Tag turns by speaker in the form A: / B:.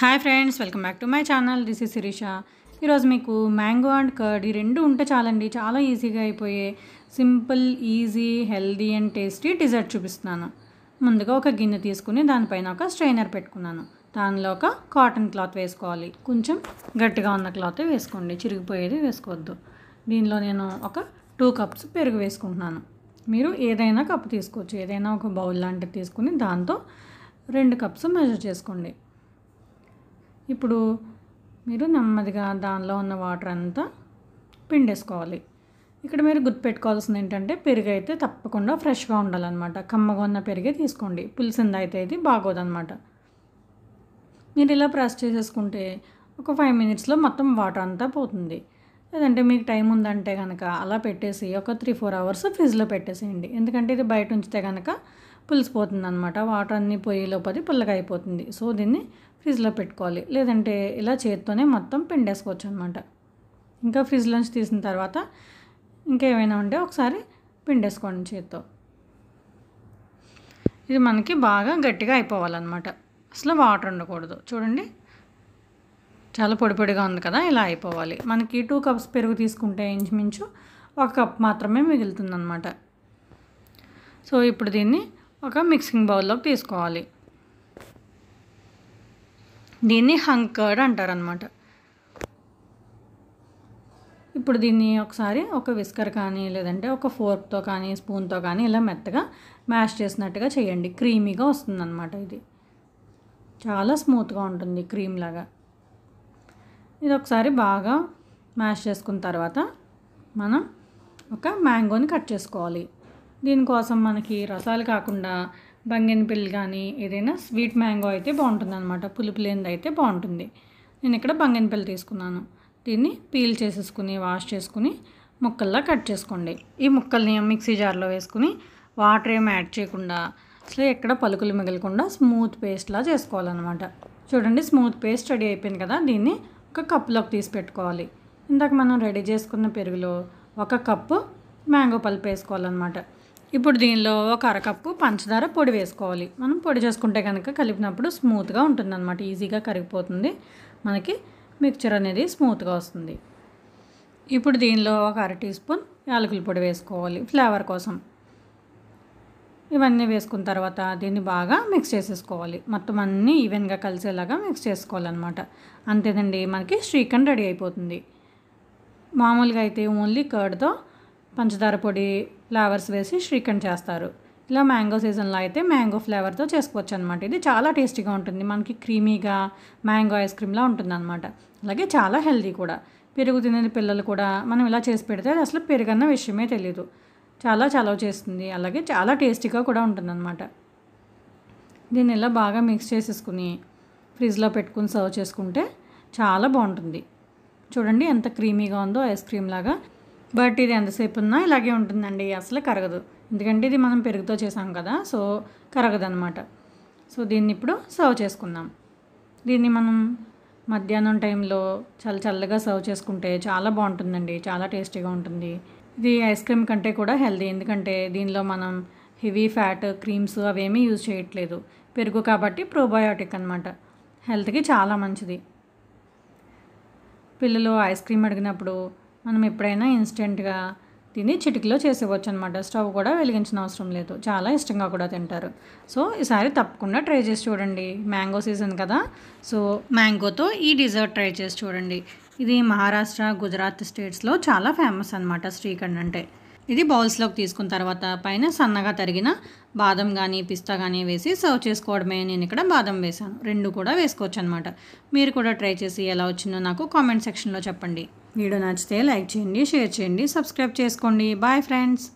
A: hi friends welcome back to my channel this is Shirisha ఈరోజు మీకు mango and curd ఈ రెండు ఉంటే చాలండి చాలా ఈజీగా అయిపోయే simple easy healthy and tasty dessert చూపిస్తున్నాను ముందుగా ఒక గిన్నె తీసుకుని దానిపైన ఒక స్ట్రైనర్ పెట్టుకున్నాను దానిలో ఒక కాటన్ క్లాత్ వేసుకోవాలి కొంచెం గట్టిగా ఉన్న క్లాత్ వేసుకోండి చిరిగిపోయేది వేసుకోవద్దు దీనిలో నేను ఒక టూ కప్స్ పెరుగు వేసుకుంటున్నాను మీరు ఏదైనా కప్పు తీసుకోవచ్చు ఏదైనా ఒక బౌల్ లాంటిది తీసుకుని దాంతో రెండు కప్స్ మెజర్ చేసుకోండి ఇప్పుడు మీరు నెమ్మదిగా దానిలో ఉన్న వాటర్ అంతా పిండేసుకోవాలి ఇక్కడ మీరు గుర్తుపెట్టుకోవాల్సింది ఏంటంటే పెరుగు అయితే తప్పకుండా ఫ్రెష్గా ఉండాలన్నమాట కమ్మగా ఉన్న పెరిగే తీసుకోండి పులిసింది అయితే ఇది బాగోదన్నమాట మీరు ఇలా ప్రెస్ చేసేసుకుంటే ఒక ఫైవ్ మినిట్స్లో మొత్తం వాటర్ అంతా పోతుంది లేదంటే మీకు టైం ఉందంటే కనుక అలా పెట్టేసి ఒక త్రీ ఫోర్ అవర్స్ ఫ్రిడ్జ్లో పెట్టేసేయండి ఎందుకంటే ఇది బయట ఉంచితే కనుక పులిసిపోతుంది అనమాట వాటర్ అన్నీ లోపలి పుల్లగా అయిపోతుంది సో దీన్ని ఫ్రిడ్జ్లో పెట్టుకోవాలి లేదంటే ఇలా చేతితోనే మొత్తం పిండేసుకోవచ్చు అనమాట ఇంకా నుంచి తీసిన తర్వాత ఇంకా ఏమైనా ఉంటే ఒకసారి పిండేసుకోండి చేత్తో ఇది మనకి బాగా గట్టిగా అయిపోవాలన్నమాట అసలు వాటర్ ఉండకూడదు చూడండి చాలా పొడి పొడిగా ఉంది కదా ఇలా అయిపోవాలి మనకి టూ కప్స్ పెరుగు తీసుకుంటే ఇంచుమించు ఒక కప్ మాత్రమే మిగులుతుందన్నమాట సో ఇప్పుడు దీన్ని ఒక మిక్సింగ్ బౌల్లోకి తీసుకోవాలి దీన్ని హంకర్డ్ అంటారనమాట ఇప్పుడు దీన్ని ఒకసారి ఒక విస్కర్ కానీ లేదంటే ఒక ఫోర్క్తో కానీ స్పూన్తో కానీ ఇలా మెత్తగా మ్యాష్ చేసినట్టుగా చేయండి క్రీమీగా వస్తుందన్నమాట ఇది చాలా స్మూత్గా ఉంటుంది క్రీమ్ లాగా ఇది ఒకసారి బాగా మ్యాష్ చేసుకున్న తర్వాత మనం ఒక మ్యాంగోని కట్ చేసుకోవాలి దీనికోసం మనకి రసాలు కాకుండా బంగిన బంగినపిల్లి కానీ ఏదైనా స్వీట్ మ్యాంగో అయితే బాగుంటుంది అనమాట పులుపు లేనిది అయితే బాగుంటుంది నేను ఇక్కడ బంగినపిల్లి తీసుకున్నాను దీన్ని పీల్ చేసేసుకుని వాష్ చేసుకుని ముక్కల్లా కట్ చేసుకోండి ఈ ముక్కల్ని మిక్సీ జార్లో వేసుకుని వాటర్ ఏమి యాడ్ చేయకుండా అసలు ఎక్కడ పలుకులు మిగలకుండా స్మూత్ పేస్ట్లా చేసుకోవాలన్నమాట చూడండి స్మూత్ పేస్ట్ రెడీ అయిపోయింది కదా దీన్ని ఒక కప్పులోకి తీసి పెట్టుకోవాలి ఇందాక మనం రెడీ చేసుకున్న పెరుగులో ఒక కప్పు మ్యాంగో పల్పు వేసుకోవాలన్నమాట ఇప్పుడు దీనిలో ఒక అరకప్పు పంచదార పొడి వేసుకోవాలి మనం పొడి చేసుకుంటే కనుక కలిపినప్పుడు స్మూత్గా అనమాట ఈజీగా కరిగిపోతుంది మనకి మిక్చర్ అనేది స్మూత్గా వస్తుంది ఇప్పుడు దీనిలో ఒక అర టీ స్పూన్ యాలకుల పొడి వేసుకోవాలి ఫ్లేవర్ కోసం ఇవన్నీ వేసుకున్న తర్వాత దీన్ని బాగా మిక్స్ చేసేసుకోవాలి మొత్తం అన్నీ ఈవెన్గా కలిసేలాగా మిక్స్ చేసుకోవాలన్నమాట అంతేనండి మనకి శ్రీఖండ్ రెడీ అయిపోతుంది మామూలుగా అయితే ఓన్లీ కర్డ్తో పంచదార పొడి ఫ్లేవర్స్ వేసి శ్రీఖండ్ చేస్తారు ఇలా మ్యాంగో సీజన్లో అయితే మ్యాంగో ఫ్లేవర్తో చేసుకోవచ్చు అనమాట ఇది చాలా టేస్టీగా ఉంటుంది మనకి క్రీమీగా మ్యాంగో ఐస్ క్రీమ్లా ఉంటుందన్నమాట అలాగే చాలా హెల్దీ కూడా పెరుగు తినేది పిల్లలు కూడా మనం ఇలా చేసి పెడితే అసలు పెరుగన్న విషయమే తెలియదు చాలా చలవ చేస్తుంది అలాగే చాలా టేస్టీగా కూడా ఉంటుందన్నమాట దీన్ని ఇలా బాగా మిక్స్ చేసేసుకుని ఫ్రిడ్జ్లో పెట్టుకుని సర్వ్ చేసుకుంటే చాలా బాగుంటుంది చూడండి ఎంత క్రీమీగా ఉందో ఐస్ క్రీమ్ లాగా బట్ ఇది ఎంతసేపు ఉన్నా ఇలాగే ఉంటుందండి అసలు కరగదు ఎందుకంటే ఇది మనం పెరుగుతో చేసాం కదా సో కరగదనమాట సో దీన్ని ఇప్పుడు సర్వ్ చేసుకుందాం దీన్ని మనం మధ్యాహ్నం టైంలో చాలా చల్లగా సర్వ్ చేసుకుంటే చాలా బాగుంటుందండి చాలా టేస్టీగా ఉంటుంది ఇది ఐస్ క్రీమ్ కంటే కూడా హెల్దీ ఎందుకంటే దీనిలో మనం హెవీ ఫ్యాట్ క్రీమ్స్ అవేమీ యూజ్ చేయట్లేదు పెరుగు కాబట్టి ప్రోబయోటిక్ అనమాట హెల్త్కి చాలా మంచిది పిల్లలు ఐస్ క్రీమ్ అడిగినప్పుడు మనం ఎప్పుడైనా ఇన్స్టెంట్గా తిని చిటికలో చేసేవచ్చు అనమాట స్టవ్ కూడా వెలిగించిన అవసరం లేదు చాలా ఇష్టంగా కూడా తింటారు సో ఈసారి తప్పకుండా ట్రై చేసి చూడండి మ్యాంగో సీజన్ కదా సో మ్యాంగోతో ఈ డిజర్ట్ ట్రై చేసి చూడండి ఇది మహారాష్ట్ర గుజరాత్ స్టేట్స్లో చాలా ఫేమస్ అనమాట శ్రీఖండ్ అంటే ఇది బౌల్స్లోకి తీసుకున్న తర్వాత పైన సన్నగా తరిగిన బాదం కానీ పిస్తా కానీ వేసి సర్వ్ చేసుకోవడమే నేను ఇక్కడ బాదం వేశాను రెండు కూడా వేసుకోవచ్చు అనమాట మీరు కూడా ట్రై చేసి ఎలా వచ్చిందో నాకు కామెంట్ సెక్షన్లో చెప్పండి వీడియో నచ్చితే లైక్ చేయండి షేర్ చేయండి సబ్స్క్రైబ్ చేసుకోండి బాయ్ ఫ్రెండ్స్